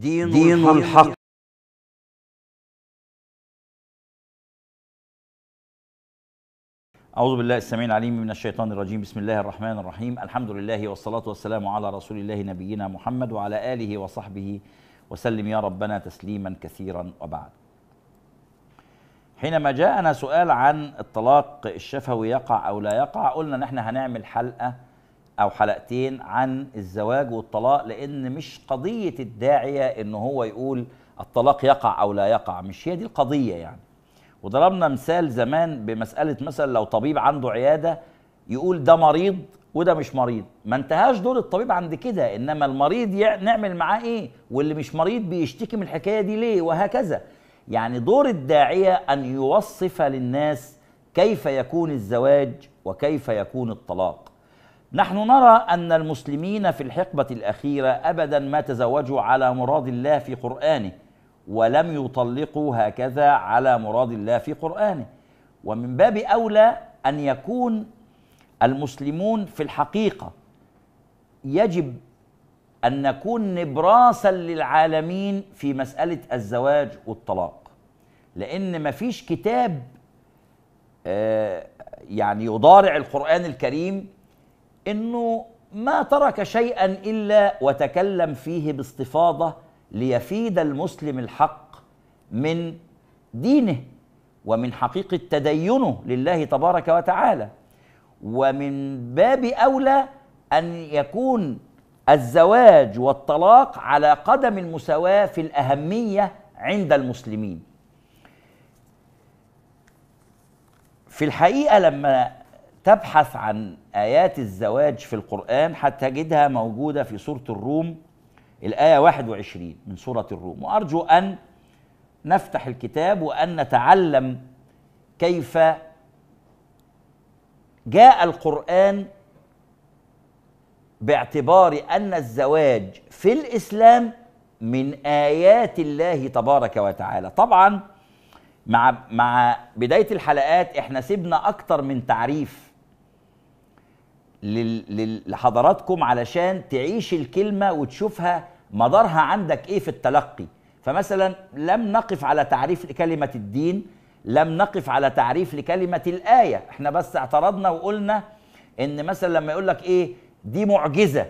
دين, دين الحق أعوذ بالله السميع العليم من الشيطان الرجيم بسم الله الرحمن الرحيم الحمد لله والصلاة والسلام على رسول الله نبينا محمد وعلى آله وصحبه وسلم يا ربنا تسليما كثيرا وبعد حينما جاءنا سؤال عن الطلاق الشفوي يقع أو لا يقع قلنا نحن هنعمل حلقة او حلقتين عن الزواج والطلاق لان مش قضيه الداعيه ان هو يقول الطلاق يقع او لا يقع مش هي دي القضيه يعني وضربنا مثال زمان بمساله مثلا لو طبيب عنده عياده يقول ده مريض وده مش مريض ما انتهاش دور الطبيب عند كده انما المريض نعمل معاه ايه واللي مش مريض بيشتكي من الحكايه دي ليه وهكذا يعني دور الداعيه ان يوصف للناس كيف يكون الزواج وكيف يكون الطلاق نحن نرى أن المسلمين في الحقبة الأخيرة أبدا ما تزوجوا على مراد الله في قرآنه ولم يطلقوا هكذا على مراد الله في قرآنه ومن باب أولى أن يكون المسلمون في الحقيقة يجب أن نكون نبراسا للعالمين في مسألة الزواج والطلاق لأن مفيش كتاب آه، يعني يضارع القرآن الكريم انه ما ترك شيئا الا وتكلم فيه باستفاضه ليفيد المسلم الحق من دينه ومن حقيقه تدينه لله تبارك وتعالى ومن باب اولى ان يكون الزواج والطلاق على قدم المساواه في الاهميه عند المسلمين في الحقيقه لما تبحث عن آيات الزواج في القرآن هتجدها موجودة في سورة الروم الآية 21 من سورة الروم وأرجو أن نفتح الكتاب وأن نتعلم كيف جاء القرآن باعتبار أن الزواج في الإسلام من آيات الله تبارك وتعالى طبعا مع مع بداية الحلقات احنا سيبنا أكتر من تعريف لحضراتكم علشان تعيش الكلمه وتشوفها مدارها عندك ايه في التلقي فمثلا لم نقف على تعريف لكلمه الدين لم نقف على تعريف لكلمه الايه احنا بس اعترضنا وقلنا ان مثلا لما يقول لك ايه دي معجزه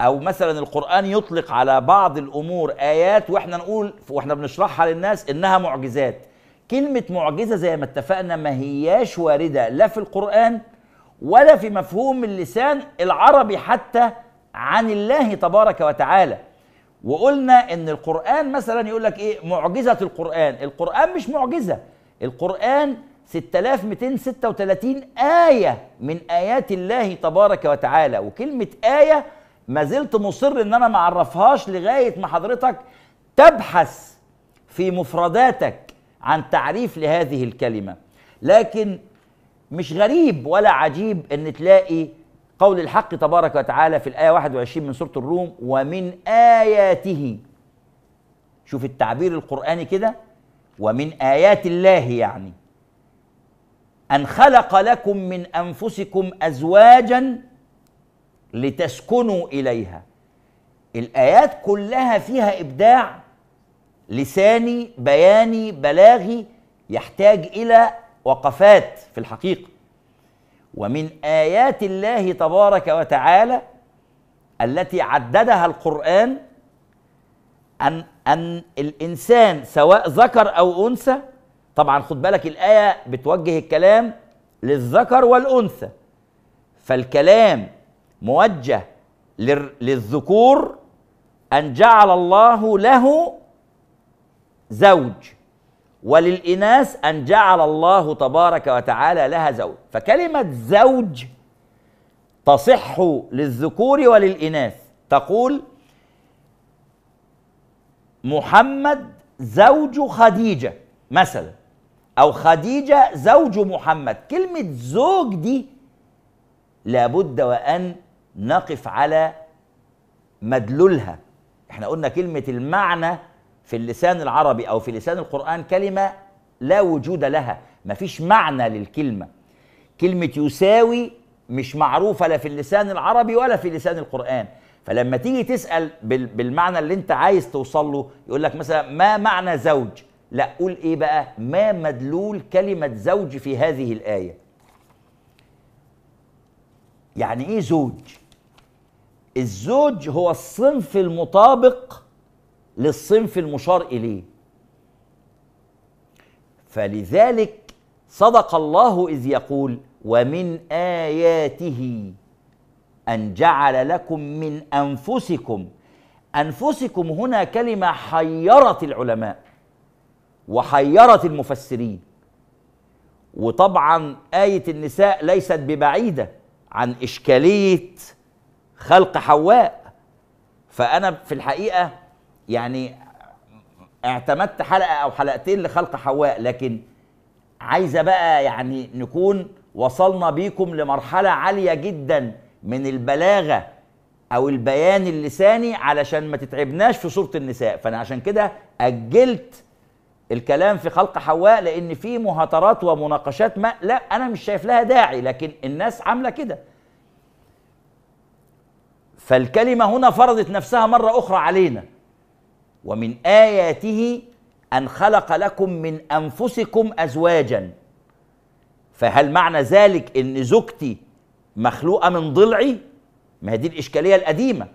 او مثلا القران يطلق على بعض الامور ايات واحنا نقول واحنا بنشرحها للناس انها معجزات كلمه معجزه زي ما اتفقنا ما هياش وارده لا في القران ولا في مفهوم اللسان العربي حتى عن الله تبارك وتعالى وقلنا ان القرآن مثلا يقول لك ايه معجزة القرآن القرآن مش معجزة القرآن 6236 آية من آيات الله تبارك وتعالى وكلمة آية ما زلت مصر ان انا ما اعرفهاش لغاية ما حضرتك تبحث في مفرداتك عن تعريف لهذه الكلمة لكن مش غريب ولا عجيب ان تلاقي قول الحق تبارك وتعالى في الايه 21 من سوره الروم ومن اياته شوف التعبير القراني كده ومن ايات الله يعني ان خلق لكم من انفسكم ازواجا لتسكنوا اليها الايات كلها فيها ابداع لساني بياني بلاغي يحتاج الى وقفات في الحقيقه ومن ايات الله تبارك وتعالى التي عددها القران ان ان الانسان سواء ذكر او انثى طبعا خد بالك الايه بتوجه الكلام للذكر والانثى فالكلام موجه للذكور ان جعل الله له زوج وللإناث أن جعل الله تبارك وتعالى لها زوج فكلمة زوج تصح للذكور وللإناث تقول محمد زوج خديجة مثلا أو خديجة زوج محمد كلمة زوج دي لابد وأن نقف على مدلولها احنا قلنا كلمة المعنى في اللسان العربي او في لسان القران كلمه لا وجود لها مفيش معنى للكلمه كلمه يساوي مش معروفه لا في اللسان العربي ولا في لسان القران فلما تيجي تسال بالمعنى اللي انت عايز توصل له يقول لك مثلا ما معنى زوج لا قول ايه بقى ما مدلول كلمه زوج في هذه الايه يعني ايه زوج الزوج هو الصنف المطابق للصنف المشار اليه فلذلك صدق الله اذ يقول ومن اياته ان جعل لكم من انفسكم انفسكم هنا كلمه حيرت العلماء وحيرت المفسرين وطبعا ايه النساء ليست ببعيده عن اشكاليه خلق حواء فانا في الحقيقه يعني اعتمدت حلقه او حلقتين لخلق حواء لكن عايزه بقى يعني نكون وصلنا بيكم لمرحله عاليه جدا من البلاغه او البيان اللساني علشان ما تتعبناش في صوره النساء فانا عشان كده اجلت الكلام في خلق حواء لان في مهاترات ومناقشات ما لا انا مش شايف لها داعي لكن الناس عامله كده فالكلمه هنا فرضت نفسها مره اخرى علينا ومن آياته أن خلق لكم من أنفسكم أزواجا فهل معنى ذلك أن زوجتي مخلوقة من ضلعي؟ ما هي دي الإشكالية القديمة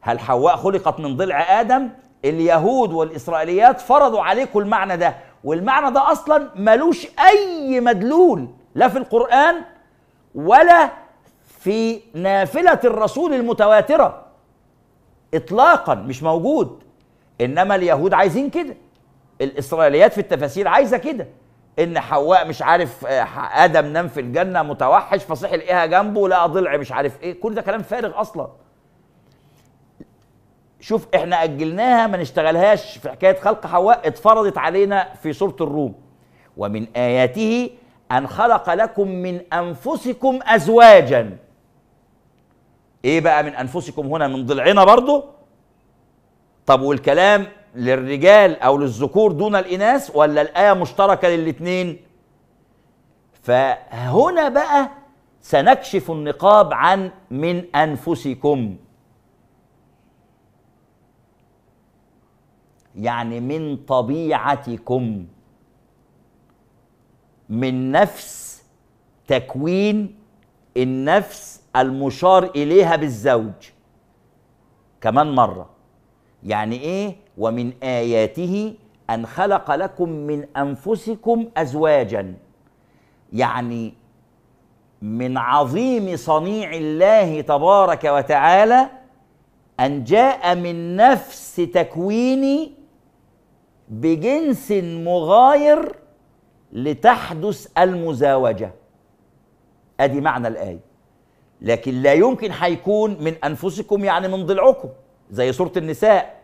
هل حواء خلقت من ضلع آدم؟ اليهود والإسرائيليات فرضوا عليكم المعنى ده والمعنى ده أصلا ملوش أي مدلول لا في القرآن ولا في نافلة الرسول المتواترة إطلاقا مش موجود انما اليهود عايزين كده الاسرائيليات في التفاسير عايزه كده ان حواء مش عارف آه، ادم نام في الجنه متوحش فصيح لقيها جنبه لقى ضلع مش عارف ايه كل ده كلام فارغ اصلا شوف احنا اجلناها ما نشتغلهاش في حكايه خلق حواء اتفرضت علينا في سوره الروم ومن اياته ان خلق لكم من انفسكم ازواجا ايه بقى من انفسكم هنا من ضلعنا برضه طب والكلام للرجال او للذكور دون الاناث ولا الايه مشتركه للاثنين فهنا بقى سنكشف النقاب عن من انفسكم يعني من طبيعتكم من نفس تكوين النفس المشار اليها بالزوج كمان مره يعني ايه ومن اياته ان خلق لكم من انفسكم ازواجا يعني من عظيم صنيع الله تبارك وتعالى ان جاء من نفس تكويني بجنس مغاير لتحدث المزاوجه ادي معنى الايه لكن لا يمكن هيكون من انفسكم يعني من ضلعكم زي سوره النساء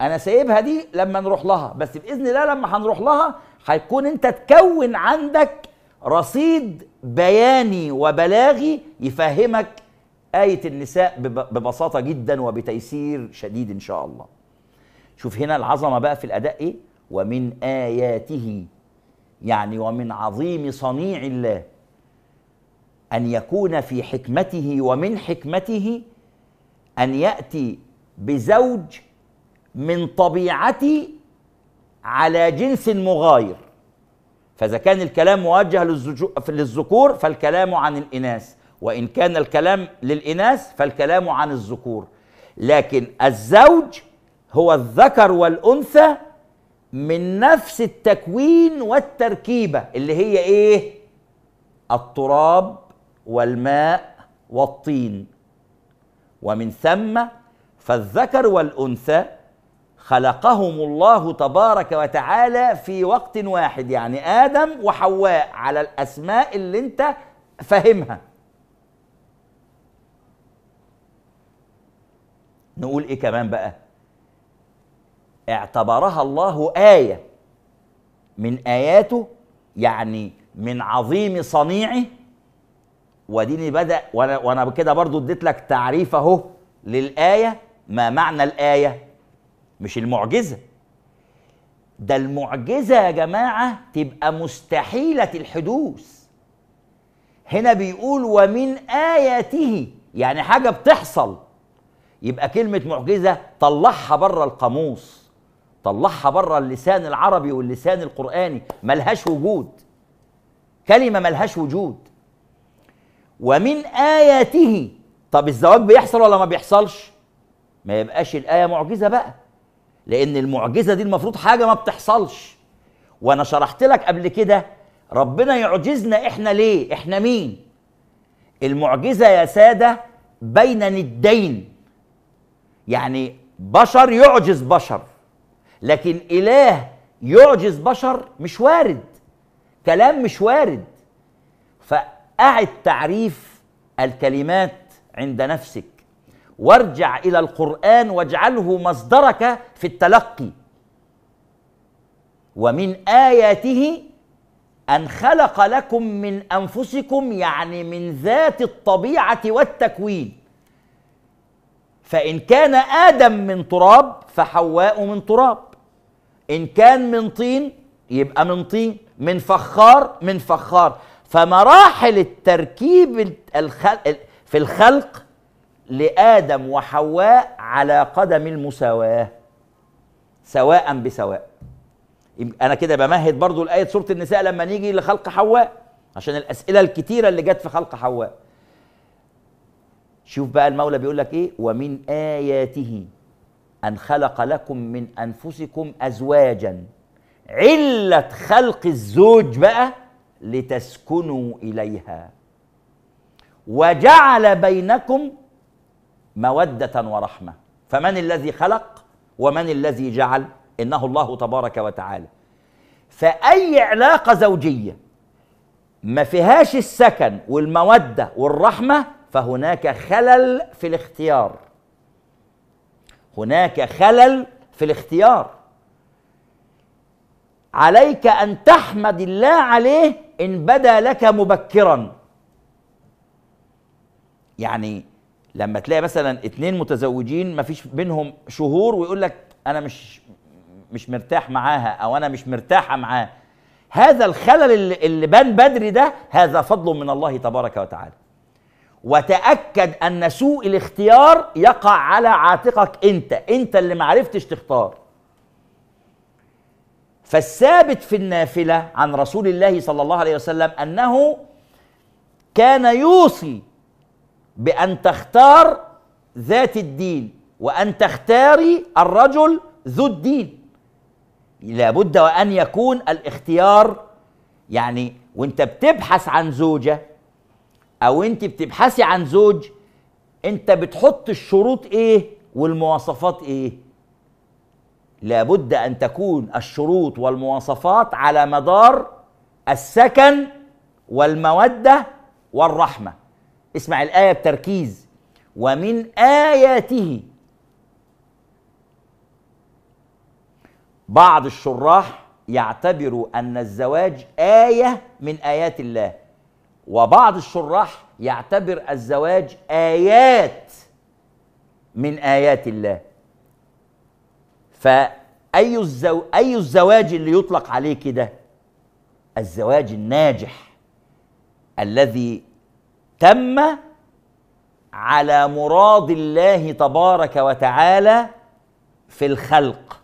انا سايبها دي لما نروح لها بس باذن الله لما هنروح لها هيكون انت تكون عندك رصيد بياني وبلاغي يفهمك آية النساء ببساطة جدا وبتيسير شديد إن شاء الله شوف هنا العظمة بقى في الأداء إيه ومن آياته يعني ومن عظيم صنيع الله أن يكون في حكمته ومن حكمته أن يأتي بزوج من طبيعتي على جنس مغاير فإذا كان الكلام موجه للذكور فالكلام عن الإناث وإن كان الكلام للإناث فالكلام عن الذكور لكن الزوج هو الذكر والأنثى من نفس التكوين والتركيبة اللي هي إيه؟ التراب والماء والطين ومن ثم فالذكر والأنثى خلقهم الله تبارك وتعالى في وقت واحد يعني آدم وحواء على الأسماء اللي أنت فاهمها نقول إيه كمان بقى اعتبرها الله آية من آياته يعني من عظيم صنيعه وديني بدأ وأنا, وأنا كده برضو اديت لك تعريف أهو للآية ما معنى الآية مش المعجزه ده المعجزه يا جماعه تبقى مستحيله الحدوث هنا بيقول ومن اياته يعني حاجه بتحصل يبقى كلمه معجزه طلعها بره القاموس طلعها بره اللسان العربي واللسان القراني ملهاش وجود كلمه ملهاش وجود ومن اياته طب الزواج بيحصل ولا ما بيحصلش ما يبقاش الايه معجزه بقى لان المعجزه دي المفروض حاجه ما بتحصلش وانا شرحت لك قبل كده ربنا يعجزنا احنا ليه احنا مين المعجزه يا ساده بين ندين يعني بشر يعجز بشر لكن اله يعجز بشر مش وارد كلام مش وارد فأعد تعريف الكلمات عند نفسك وارجع الى القران واجعله مصدرك في التلقي ومن اياته ان خلق لكم من انفسكم يعني من ذات الطبيعه والتكوين فان كان ادم من تراب فحواء من تراب ان كان من طين يبقى من طين من فخار من فخار فمراحل التركيب في الخلق لادم وحواء على قدم المساواه سواء بسواء انا كده بمهد برضو لايه سوره النساء لما نيجي لخلق حواء عشان الاسئله الكتيره اللي جت في خلق حواء شوف بقى المولى بيقول لك ايه ومن اياته ان خلق لكم من انفسكم ازواجا عله خلق الزوج بقى لتسكنوا اليها وجعل بينكم موده ورحمه فمن الذي خلق ومن الذي جعل انه الله تبارك وتعالى فاي علاقه زوجيه ما فيهاش السكن والموده والرحمه فهناك خلل في الاختيار هناك خلل في الاختيار عليك ان تحمد الله عليه ان بدا لك مبكرا يعني لما تلاقي مثلا اتنين متزوجين ما فيش بينهم شهور ويقول لك انا مش مش مرتاح معاها او انا مش مرتاحه معاه هذا الخلل اللي, اللي بان بدري ده هذا فضل من الله تبارك وتعالى وتاكد ان سوء الاختيار يقع على عاتقك انت انت اللي ما عرفتش تختار فالثابت في النافله عن رسول الله صلى الله عليه وسلم انه كان يوصي بأن تختار ذات الدين وأن تختاري الرجل ذو الدين لابد وأن يكون الاختيار يعني وانت بتبحث عن زوجة أو انت بتبحثي عن زوج انت بتحط الشروط ايه والمواصفات ايه لابد أن تكون الشروط والمواصفات على مدار السكن والمودة والرحمة اسمع الآية بتركيز ومن آياته بعض الشراح يعتبروا أن الزواج آية من آيات الله وبعض الشراح يعتبر الزواج آيات من آيات الله فأي الزو... أي الزواج اللي يطلق عليه كده الزواج الناجح الذي تم على مراد الله تبارك وتعالى في الخلق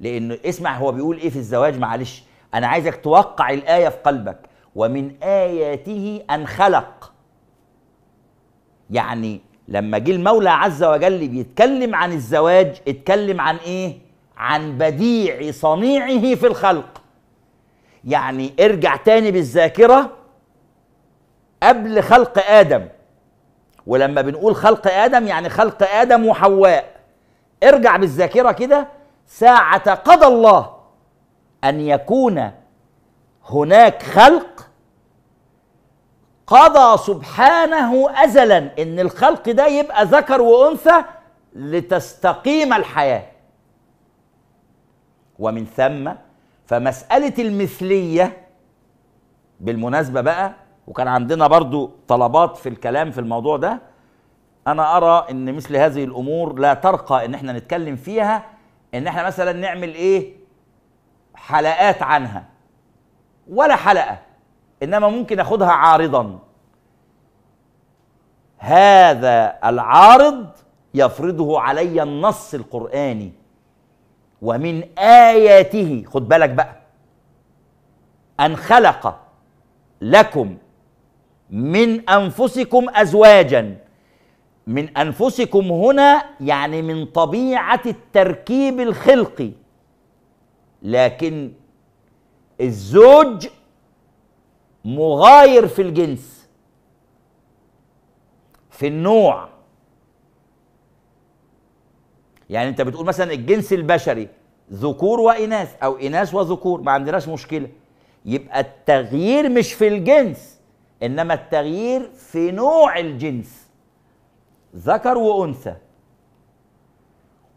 لانه اسمع هو بيقول ايه في الزواج معلش انا عايزك توقع الايه في قلبك ومن اياته ان خلق يعني لما جه المولى عز وجل بيتكلم عن الزواج اتكلم عن ايه عن بديع صنيعه في الخلق يعني ارجع تاني بالذاكره قبل خلق ادم ولما بنقول خلق ادم يعني خلق ادم وحواء ارجع بالذاكره كده ساعه قضى الله ان يكون هناك خلق قضى سبحانه ازلا ان الخلق ده يبقى ذكر وانثى لتستقيم الحياه ومن ثم فمساله المثليه بالمناسبه بقى وكان عندنا برضو طلبات في الكلام في الموضوع ده انا ارى ان مثل هذه الامور لا ترقى ان احنا نتكلم فيها ان احنا مثلا نعمل ايه حلقات عنها ولا حلقه انما ممكن اخدها عارضا هذا العارض يفرضه علي النص القراني ومن اياته خد بالك بقى ان خلق لكم من انفسكم ازواجا من انفسكم هنا يعني من طبيعه التركيب الخلقي لكن الزوج مغاير في الجنس في النوع يعني انت بتقول مثلا الجنس البشري ذكور واناث او اناث وذكور ما عندناش مشكله يبقى التغيير مش في الجنس انما التغيير في نوع الجنس ذكر وانثى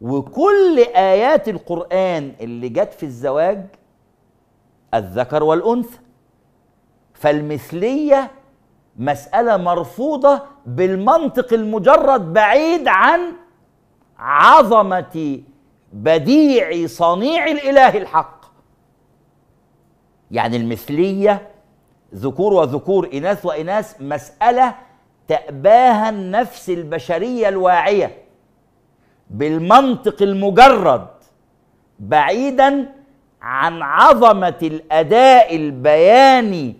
وكل ايات القران اللي جت في الزواج الذكر والانثى فالمثليه مساله مرفوضه بالمنطق المجرد بعيد عن عظمه بديع صنيع الاله الحق يعني المثليه ذكور وذكور إناث وإناث مسألة تأباها النفس البشرية الواعية بالمنطق المجرد بعيدا عن عظمة الأداء البياني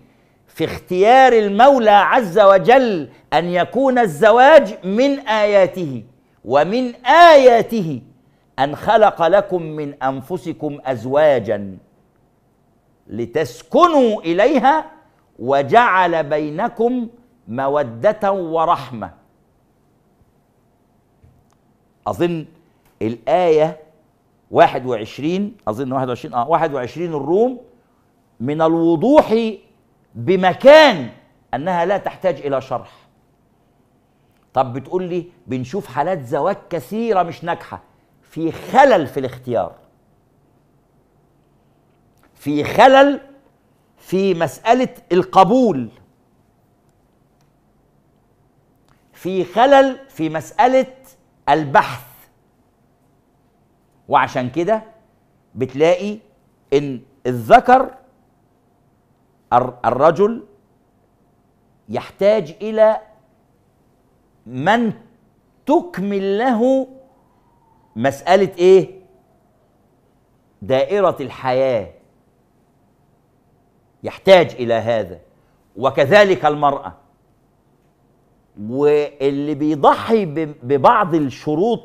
في اختيار المولى عز وجل أن يكون الزواج من آياته ومن آياته أن خلق لكم من أنفسكم أزواجا لتسكنوا إليها وجعل بينكم موده ورحمه اظن الايه 21 اظن 21 اه 21 الروم من الوضوح بمكان انها لا تحتاج الى شرح طب بتقول لي بنشوف حالات زواج كثيره مش ناجحه في خلل في الاختيار في خلل في مسألة القبول في خلل في مسألة البحث وعشان كده بتلاقي ان الذكر الرجل يحتاج الى من تكمل له مسألة ايه؟ دائرة الحياة يحتاج الى هذا وكذلك المراه واللي بيضحي ببعض الشروط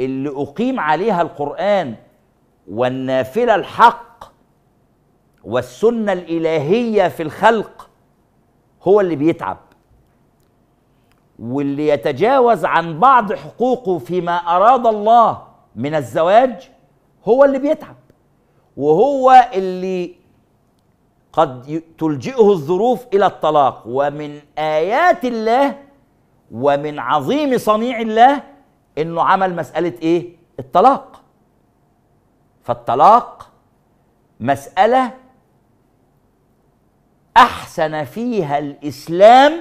اللي اقيم عليها القران والنافله الحق والسنه الالهيه في الخلق هو اللي بيتعب واللي يتجاوز عن بعض حقوقه فيما اراد الله من الزواج هو اللي بيتعب وهو اللي قد تلجئه الظروف الى الطلاق ومن ايات الله ومن عظيم صنيع الله انه عمل مساله ايه الطلاق فالطلاق مساله احسن فيها الاسلام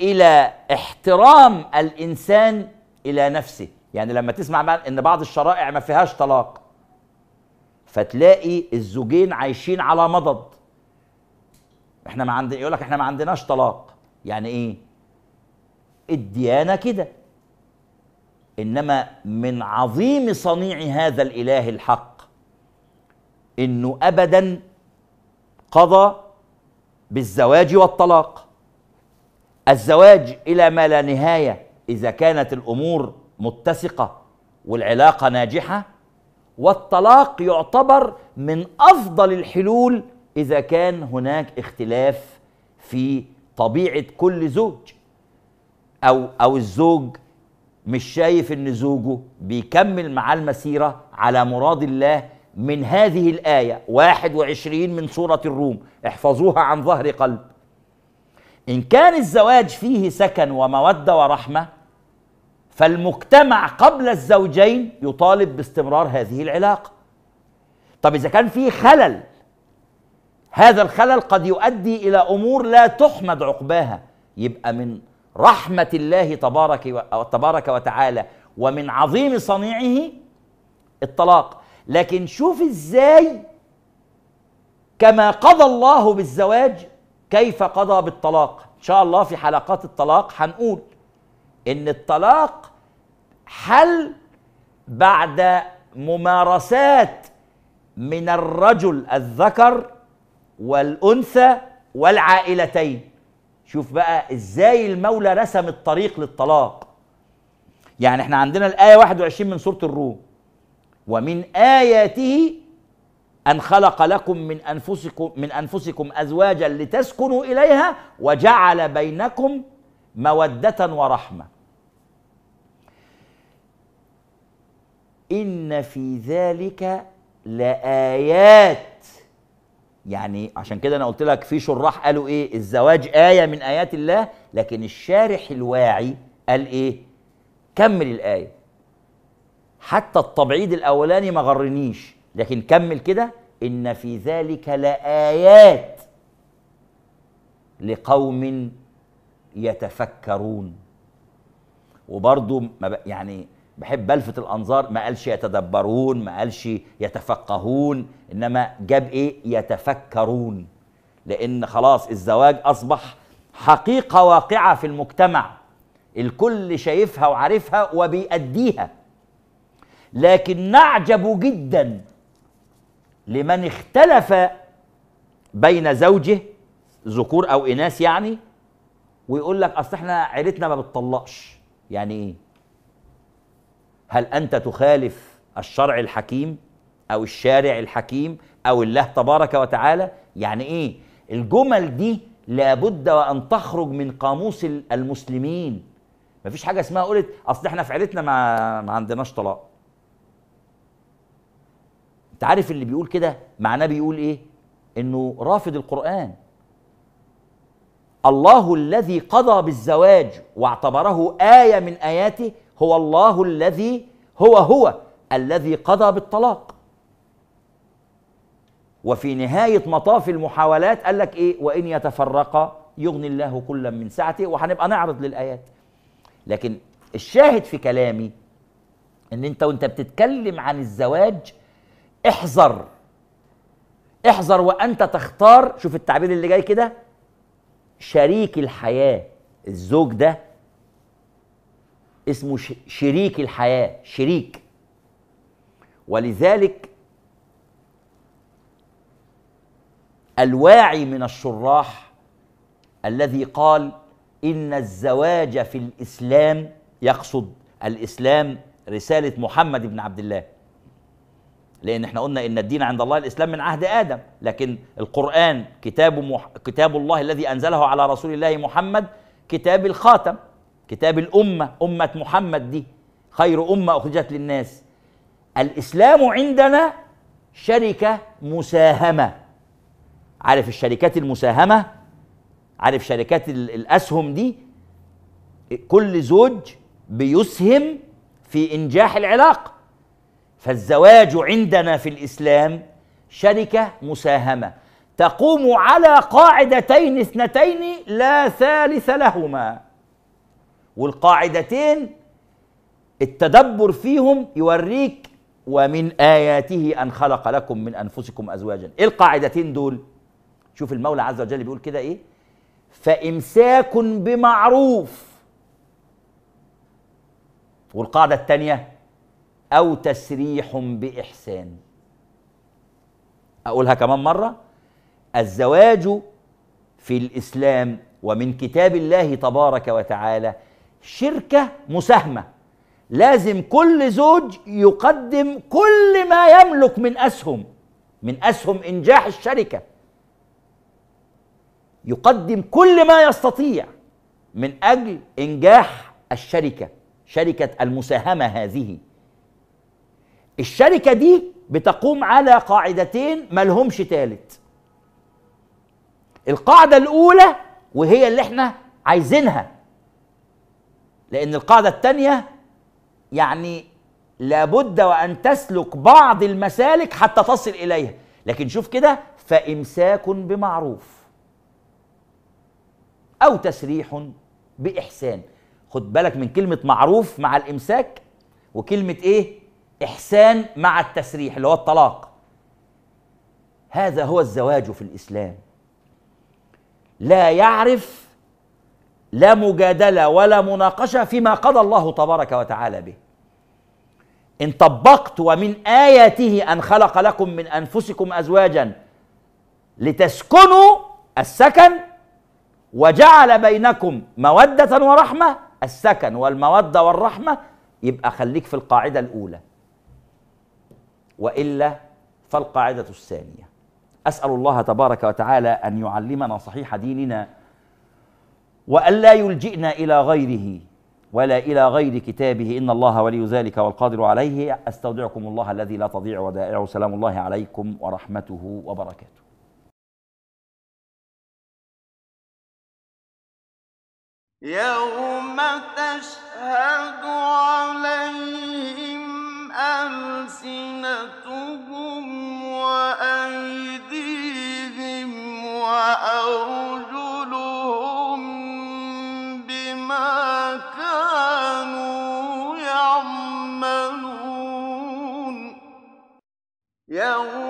الى احترام الانسان الى نفسه يعني لما تسمع ان بعض الشرائع ما فيهاش طلاق فتلاقي الزوجين عايشين على مضض احنا ما عندنا يقول لك احنا ما عندناش طلاق يعني ايه الديانه كده انما من عظيم صنيع هذا الاله الحق انه ابدا قضى بالزواج والطلاق الزواج الى ما لا نهايه اذا كانت الامور متسقه والعلاقه ناجحه والطلاق يعتبر من افضل الحلول اذا كان هناك اختلاف في طبيعه كل زوج او او الزوج مش شايف ان زوجه بيكمل معاه المسيره على مراد الله من هذه الايه 21 من سوره الروم احفظوها عن ظهر قلب ان كان الزواج فيه سكن وموده ورحمه فالمجتمع قبل الزوجين يطالب باستمرار هذه العلاقة طب إذا كان في خلل هذا الخلل قد يؤدي إلى أمور لا تحمد عقباها يبقى من رحمة الله تبارك تبارك وتعالى ومن عظيم صنيعه الطلاق لكن شوف ازاي كما قضى الله بالزواج كيف قضى بالطلاق ان شاء الله في حلقات الطلاق هنقول ان الطلاق حل بعد ممارسات من الرجل الذكر والانثى والعائلتين شوف بقى ازاي المولى رسم الطريق للطلاق يعني احنا عندنا الايه 21 من سوره الروم ومن اياته ان خلق لكم من انفسكم من انفسكم ازواجا لتسكنوا اليها وجعل بينكم موده ورحمه إن في ذلك لآيات يعني عشان كده أنا قلت لك في شراح قالوا إيه الزواج آية من آيات الله لكن الشارح الواعي قال إيه كمل الآية حتى التبعيد الأولاني ما غرنيش لكن كمل كده إن في ذلك لآيات لقوم يتفكرون وبرضه يعني بحب الفت الانظار ما قالش يتدبرون ما قالش يتفقهون انما جاب ايه يتفكرون لان خلاص الزواج اصبح حقيقه واقعه في المجتمع الكل شايفها وعارفها وبيأديها لكن نعجب جدا لمن اختلف بين زوجه ذكور او اناث يعني ويقول لك اصل احنا عيلتنا ما بتطلقش يعني ايه هل انت تخالف الشرع الحكيم او الشارع الحكيم او الله تبارك وتعالى يعني ايه الجمل دي لابد وان تخرج من قاموس المسلمين مفيش حاجه اسمها قلت اصل احنا في عيلتنا ما, ما عندناش طلاق انت عارف اللي بيقول كده معناه بيقول ايه انه رافض القران الله الذي قضى بالزواج واعتبره ايه من اياته هو الله الذي هو هو الذي قضى بالطلاق وفي نهاية مطاف المحاولات قال لك إيه وإن يتفرقا يغني الله كلا من سعته وهنبقى نعرض للآيات لكن الشاهد في كلامي ان انت وانت بتتكلم عن الزواج احذر احذر وانت تختار شوف التعبير اللي جاي كده شريك الحياه الزوج ده اسمه شريك الحياه شريك ولذلك الواعي من الشراح الذي قال ان الزواج في الاسلام يقصد الاسلام رساله محمد بن عبد الله لان احنا قلنا ان الدين عند الله الاسلام من عهد ادم لكن القران كتاب مح... كتاب الله الذي انزله على رسول الله محمد كتاب الخاتم كتاب الأمة أمة محمد دي خير أمة أخرجت للناس الإسلام عندنا شركة مساهمة عارف الشركات المساهمة عارف شركات الأسهم دي كل زوج بيسهم في إنجاح العلاقة فالزواج عندنا في الإسلام شركة مساهمة تقوم على قاعدتين اثنتين لا ثالث لهما والقاعدتين التدبر فيهم يوريك ومن آياته أن خلق لكم من أنفسكم أزواجا إيه القاعدتين دول؟ شوف المولى عز وجل بيقول كده إيه؟ فإمساك بمعروف والقاعدة الثانية أو تسريح بإحسان أقولها كمان مرة الزواج في الإسلام ومن كتاب الله تبارك وتعالى شركة مساهمة لازم كل زوج يقدم كل ما يملك من أسهم من أسهم إنجاح الشركة يقدم كل ما يستطيع من أجل إنجاح الشركة شركة المساهمة هذه الشركة دي بتقوم على قاعدتين ملهمش تالت القاعدة الأولى وهي اللي احنا عايزينها لأن القاعدة الثانية يعني لابد وأن تسلك بعض المسالك حتى تصل إليها لكن شوف كده فإمساك بمعروف أو تسريح بإحسان خد بالك من كلمة معروف مع الإمساك وكلمة إيه؟ إحسان مع التسريح اللي هو الطلاق هذا هو الزواج في الإسلام لا يعرف لا مجادله ولا مناقشه فيما قضى الله تبارك وتعالى به ان طبقت ومن اياته ان خلق لكم من انفسكم ازواجا لتسكنوا السكن وجعل بينكم موده ورحمه السكن والموده والرحمه يبقى خليك في القاعده الاولى والا فالقاعده الثانيه اسال الله تبارك وتعالى ان يعلمنا صحيح ديننا وألا يلجئنا إلى غيره ولا إلى غير كتابه إن الله ولي ذلك والقادر عليه أستودعكم الله الذي لا تضيع ودائعه سلام الله عليكم ورحمته وبركاته يوم تشهد عليهم ألسنتهم أو